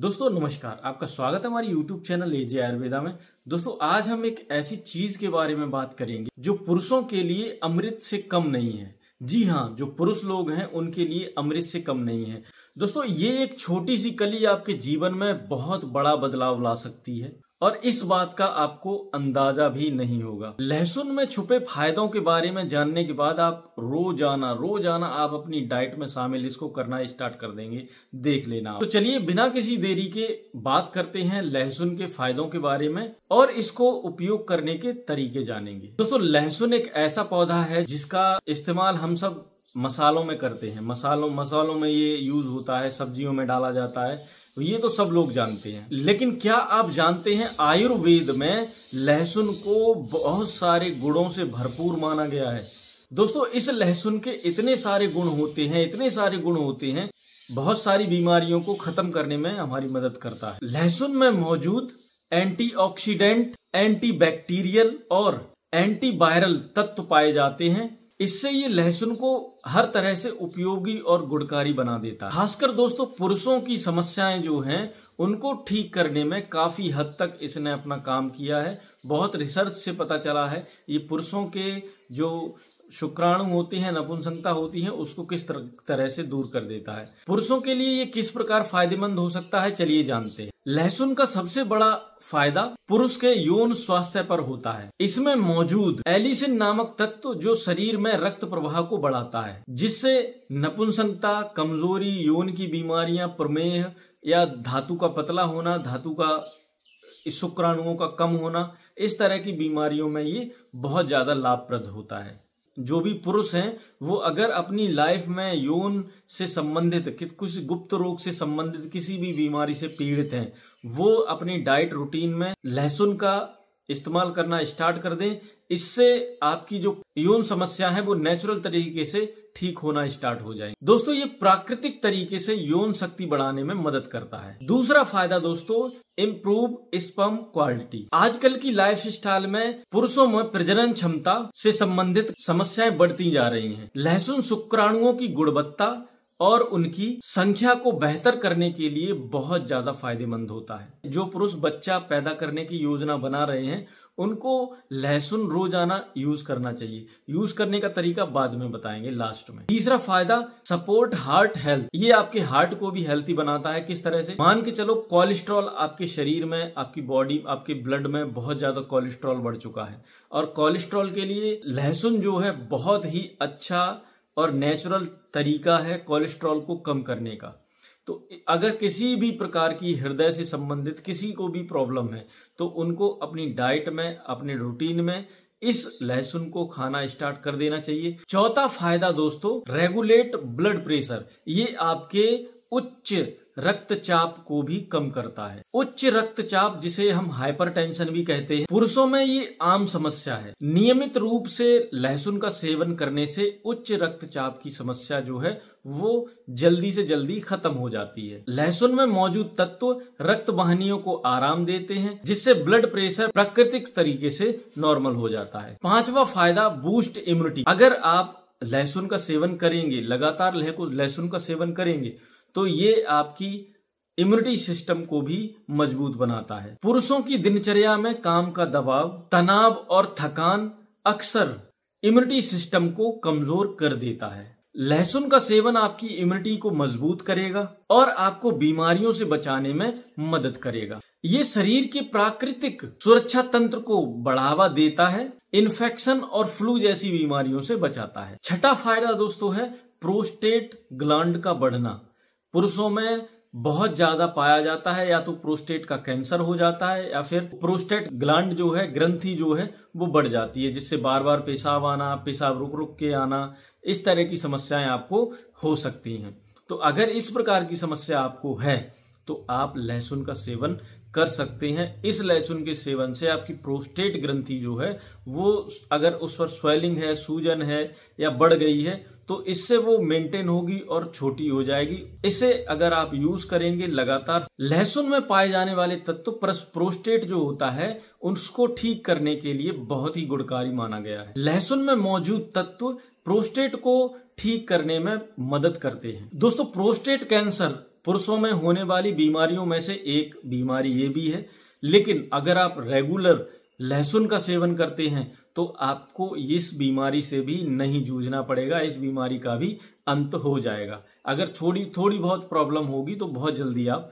दोस्तों नमस्कार आपका स्वागत है हमारे YouTube चैनल एजे आयुर्वेदा में दोस्तों आज हम एक ऐसी चीज के बारे में बात करेंगे जो पुरुषों के लिए अमृत से कम नहीं है जी हाँ जो पुरुष लोग हैं उनके लिए अमृत से कम नहीं है दोस्तों ये एक छोटी सी कली आपके जीवन में बहुत बड़ा बदलाव ला सकती है और इस बात का आपको अंदाजा भी नहीं होगा लहसुन में छुपे फायदों के बारे में जानने के बाद आप रोजाना रोजाना आप अपनी डाइट में शामिल इसको करना स्टार्ट कर देंगे देख लेना तो चलिए बिना किसी देरी के बात करते हैं लहसुन के फायदों के बारे में और इसको उपयोग करने के तरीके जानेंगे दोस्तों लहसुन एक ऐसा पौधा है जिसका इस्तेमाल हम सब मसालों में करते हैं मसालों मसालों में ये यूज होता है सब्जियों में डाला जाता है तो ये तो सब लोग जानते हैं लेकिन क्या आप जानते हैं आयुर्वेद में लहसुन को बहुत सारे गुणों से भरपूर माना गया है दोस्तों इस लहसुन के इतने सारे गुण होते हैं इतने सारे गुण होते हैं बहुत सारी बीमारियों को खत्म करने में हमारी मदद करता है लहसुन में मौजूद एंटीऑक्सीडेंट, एंटीबैक्टीरियल और एंटीवायरल तत्व पाए जाते हैं इससे ये लहसुन को हर तरह से उपयोगी और गुणकारी बना देता है खासकर दोस्तों पुरुषों की समस्याएं जो हैं उनको ठीक करने में काफी हद तक इसने अपना काम किया है बहुत रिसर्च से पता चला है ये पुरुषों के जो शुक्राणु होते हैं नपुंसकता होती है उसको किस तरह से दूर कर देता है पुरुषों के लिए ये किस प्रकार फायदेमंद हो सकता है चलिए जानते हैं लहसुन का सबसे बड़ा फायदा पुरुष के यौन स्वास्थ्य पर होता है इसमें मौजूद एलिसिन नामक तत्व जो शरीर में रक्त प्रवाह को बढ़ाता है जिससे नपुंसकता कमजोरी यौन की बीमारियां प्रमेह या धातु का पतला होना धातु का शुक्राणुओं का कम होना इस तरह की बीमारियों में ये बहुत ज्यादा लाभप्रद होता है जो भी पुरुष हैं वो अगर अपनी लाइफ में यौन से संबंधित कुछ गुप्त रोग से संबंधित किसी भी बीमारी से पीड़ित हैं वो अपनी डाइट रूटीन में लहसुन का इस्तेमाल करना स्टार्ट कर दें इससे आपकी जो यौन समस्या है वो नेचुरल तरीके से ठीक होना स्टार्ट हो जाएगी दोस्तों ये प्राकृतिक तरीके से यौन शक्ति बढ़ाने में मदद करता है दूसरा फायदा दोस्तों इम्प्रूव स्पम क्वालिटी आजकल की लाइफ स्टाइल में पुरुषों में प्रजनन क्षमता से संबंधित समस्याएं बढ़ती जा रही हैं लहसुन शुक्राणुओं की गुणवत्ता और उनकी संख्या को बेहतर करने के लिए बहुत ज्यादा फायदेमंद होता है जो पुरुष बच्चा पैदा करने की योजना बना रहे हैं उनको लहसुन रोजाना यूज करना चाहिए यूज करने का तरीका बाद में बताएंगे लास्ट में तीसरा फायदा सपोर्ट हार्ट हेल्थ ये आपके हार्ट को भी हेल्थी बनाता है किस तरह से मान के चलो कोलेस्ट्रॉल आपके शरीर में आपकी बॉडी आपके ब्लड में बहुत ज्यादा कोलेस्ट्रॉल बढ़ चुका है और कोलेस्ट्रॉल के लिए लहसुन जो है बहुत ही अच्छा और नेचुरल तरीका है कोलेस्ट्रॉल को कम करने का तो अगर किसी भी प्रकार की हृदय से संबंधित किसी को भी प्रॉब्लम है तो उनको अपनी डाइट में अपने रूटीन में इस लहसुन को खाना स्टार्ट कर देना चाहिए चौथा फायदा दोस्तों रेगुलेट ब्लड प्रेशर ये आपके उच्च रक्तचाप को भी कम करता है उच्च रक्तचाप जिसे हम हाइपरटेंशन भी कहते हैं पुरुषों में ये आम समस्या है नियमित रूप से लहसुन का सेवन करने से उच्च रक्तचाप की समस्या जो है वो जल्दी से जल्दी खत्म हो जाती है लहसुन में मौजूद तत्व रक्त वाहनियों को आराम देते हैं जिससे ब्लड प्रेशर प्राकृतिक तरीके से नॉर्मल हो जाता है पांचवा फायदा बूस्ट इम्यूनिटी अगर आप लहसुन का सेवन करेंगे लगातार लहसुन का सेवन करेंगे तो ये आपकी इम्यूनिटी सिस्टम को भी मजबूत बनाता है पुरुषों की दिनचर्या में काम का दबाव तनाव और थकान अक्सर इम्यूनिटी सिस्टम को कमजोर कर देता है लहसुन का सेवन आपकी इम्यूनिटी को मजबूत करेगा और आपको बीमारियों से बचाने में मदद करेगा ये शरीर के प्राकृतिक सुरक्षा तंत्र को बढ़ावा देता है इन्फेक्शन और फ्लू जैसी बीमारियों से बचाता है छठा फायदा दोस्तों है प्रोस्टेट ग्लैंड का बढ़ना पुरुषों में बहुत ज्यादा पाया जाता है या तो प्रोस्टेट का कैंसर हो जाता है या फिर प्रोस्टेट ग्लैंड जो है ग्रंथि जो है वो बढ़ जाती है जिससे बार बार पेशाब आना पेशाब रुक रुक के आना इस तरह की समस्याएं आपको हो सकती हैं तो अगर इस प्रकार की समस्या आपको है तो आप लहसुन का सेवन कर सकते हैं इस लहसुन के सेवन से आपकी प्रोस्टेट ग्रंथि जो है वो अगर उस पर स्वेलिंग है सूजन है या बढ़ गई है तो इससे वो मेंटेन होगी और छोटी हो जाएगी इसे अगर आप यूज करेंगे लगातार लहसुन में पाए जाने वाले तत्व प्रोस्टेट जो होता है उसको ठीक करने के लिए बहुत ही गुणकारी माना गया है लहसुन में मौजूद तत्व प्रोस्टेट को ठीक करने में मदद करते हैं दोस्तों प्रोस्टेट कैंसर पुरुषों में होने वाली बीमारियों में से एक बीमारी ये भी है लेकिन अगर आप रेगुलर लहसुन का सेवन करते हैं तो आपको इस बीमारी से भी नहीं जूझना पड़ेगा इस बीमारी का भी अंत हो जाएगा अगर थोड़ी थोड़ी बहुत प्रॉब्लम होगी तो बहुत जल्दी आप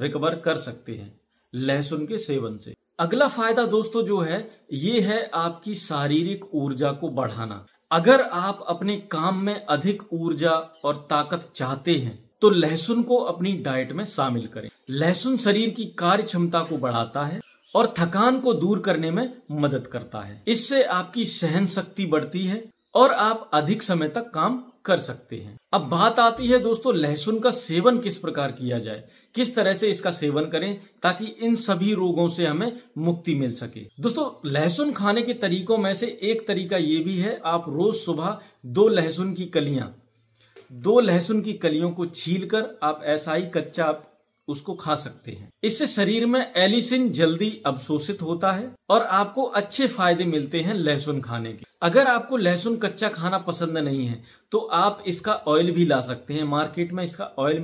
रिकवर कर सकते हैं लहसुन के सेवन से अगला फायदा दोस्तों जो है ये है आपकी शारीरिक ऊर्जा को बढ़ाना अगर आप अपने काम में अधिक ऊर्जा और ताकत चाहते हैं तो लहसुन को अपनी डाइट में शामिल करें लहसुन शरीर की कार्य क्षमता को बढ़ाता है और थकान को दूर करने में मदद करता है इससे आपकी सहन शक्ति बढ़ती है और आप अधिक समय तक काम कर सकते हैं अब बात आती है दोस्तों लहसुन का सेवन किस प्रकार किया जाए किस तरह से इसका सेवन करें ताकि इन सभी रोगों से हमें मुक्ति मिल सके दोस्तों लहसुन खाने के तरीकों में से एक तरीका यह भी है आप रोज सुबह दो लहसुन की कलियां दो लहसुन की कलियों को छीलकर आप ऐसा ही कच्चा उसको खा सकते हैं इससे शरीर में एलिसिन जल्दी अवशोषित होता है और आपको अच्छे फायदे मिलते हैं लहसुन खाने के अगर आपको लहसुन कच्चा खाना पसंद नहीं है तो आप इसका ऑयल भी ला सकते हैं मार्केट में इसका ऑयल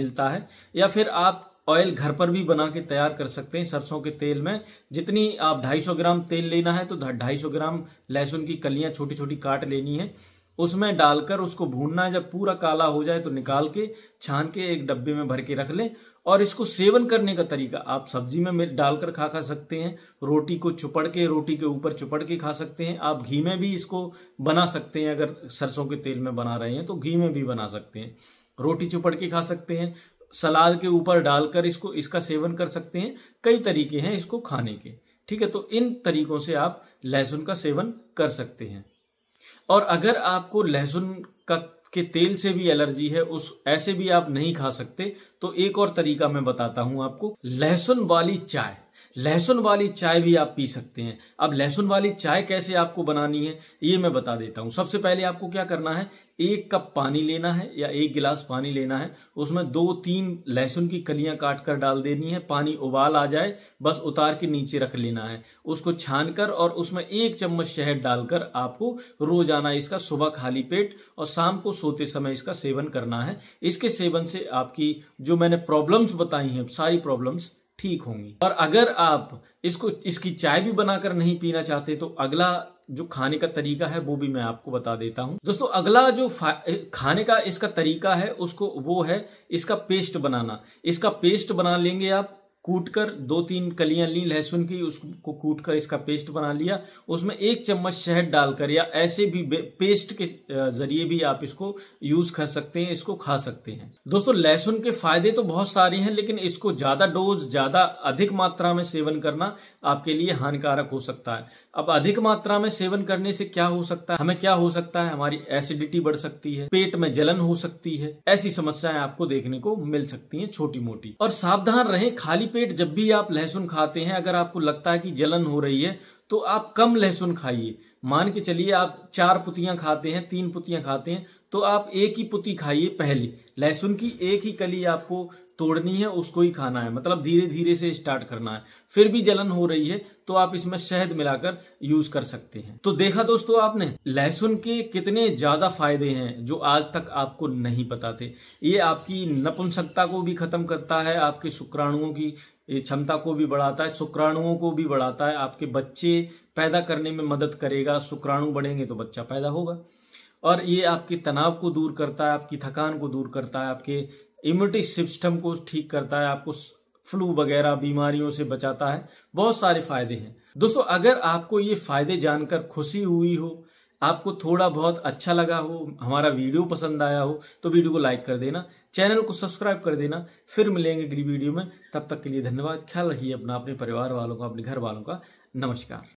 मिलता है या फिर आप ऑयल घर पर भी बना के तैयार कर सकते हैं सरसों के तेल में जितनी आप 250 ग्राम तेल लेना है तो 250 ग्राम लहसुन की कलियां छोटी छोटी काट लेनी है उसमें डालकर उसको भूनना है जब पूरा काला हो जाए तो निकाल के छान के एक डब्बे में भर के रख लें और इसको सेवन करने का तरीका आप सब्जी में डालकर खा खा सकते हैं रोटी को चुपड़ के रोटी के ऊपर चुपड़ के खा सकते हैं आप घी में भी इसको बना सकते हैं अगर सरसों के तेल में बना रहे हैं तो घी में भी बना सकते हैं रोटी चुपड़ के खा सकते हैं सलाद के ऊपर डालकर इसको इसका सेवन कर सकते हैं कई तरीके हैं इसको खाने के ठीक है तो इन तरीकों से आप लहसुन का सेवन कर सकते हैं और अगर आपको लहसुन का के तेल से भी एलर्जी है उस ऐसे भी आप नहीं खा सकते तो एक और तरीका मैं बताता हूं आपको लहसुन वाली चाय लहसुन वाली चाय भी आप पी सकते हैं अब लहसुन वाली चाय कैसे आपको बनानी है ये मैं बता देता हूं सबसे पहले आपको क्या करना है एक कप पानी लेना है या एक गिलास पानी लेना है उसमें दो तीन लहसुन की कलियां काट कर डाल देनी है पानी उबाल आ जाए बस उतार के नीचे रख लेना है उसको छान कर और उसमें एक चम्मच शहद डालकर आपको रोजाना इसका सुबह खाली पेट और शाम को सोते समय इसका सेवन करना है इसके सेवन से आपकी जो मैंने प्रॉब्लम्स बताई हैं सारी प्रॉब्लम्स ठीक होंगी और अगर आप इसको इसकी चाय भी बनाकर नहीं पीना चाहते तो अगला जो खाने का तरीका है वो भी मैं आपको बता देता हूं दोस्तों अगला जो खाने का इसका तरीका है उसको वो है इसका पेस्ट बनाना इसका पेस्ट बना लेंगे आप कूटकर दो तीन कलियां ली लहसुन की उसको कूटकर इसका पेस्ट बना लिया उसमें एक चम्मच शहद डालकर या ऐसे भी पेस्ट के जरिए भी आप इसको यूज कर सकते हैं इसको खा सकते हैं दोस्तों लहसुन के फायदे तो बहुत सारे हैं लेकिन इसको ज्यादा डोज ज्यादा अधिक मात्रा में सेवन करना आपके लिए हानिकारक हो सकता है अब अधिक मात्रा में सेवन करने से क्या हो सकता है हमें क्या हो सकता है हमारी एसिडिटी बढ़ सकती है पेट में जलन हो सकती है ऐसी समस्याएं आपको देखने को मिल सकती है छोटी मोटी और सावधान रहे खाली पेट जब भी आप लहसुन खाते हैं अगर आपको लगता है कि जलन हो रही है तो आप कम लहसुन खाइए मान के चलिए आप चार पुतियां खाते हैं तीन पुतियां खाते हैं तो आप एक ही पुती खाइए पहले लहसुन की एक ही कली आपको तोड़नी है उसको ही खाना है मतलब धीरे धीरे से स्टार्ट करना है फिर भी जलन हो रही है तो आप इसमें शहद मिलाकर यूज कर सकते हैं तो देखा दोस्तों आपने लहसुन के कितने ज्यादा फायदे हैं जो आज तक आपको नहीं पता थे ये आपकी नपुंसकता को भी खत्म करता है आपके शुक्राणुओं की क्षमता को भी बढ़ाता है शुक्राणुओं को भी बढ़ाता है आपके बच्चे पैदा करने में मदद करेगा शुक्राणु बढ़ेंगे तो बच्चा पैदा होगा और ये आपके तनाव को दूर करता है आपकी थकान को दूर करता है आपके इम्यूनिटी सिस्टम को ठीक करता है आपको फ्लू वगैरह बीमारियों से बचाता है बहुत सारे फायदे हैं दोस्तों अगर आपको ये फायदे जानकर खुशी हुई हो आपको थोड़ा बहुत अच्छा लगा हो हमारा वीडियो पसंद आया हो तो वीडियो को लाइक कर देना चैनल को सब्सक्राइब कर देना फिर मिलेंगे अगली वीडियो में तब तक के लिए धन्यवाद ख्याल रखिए अपना अपने परिवार वालों का अपने घर वालों का नमस्कार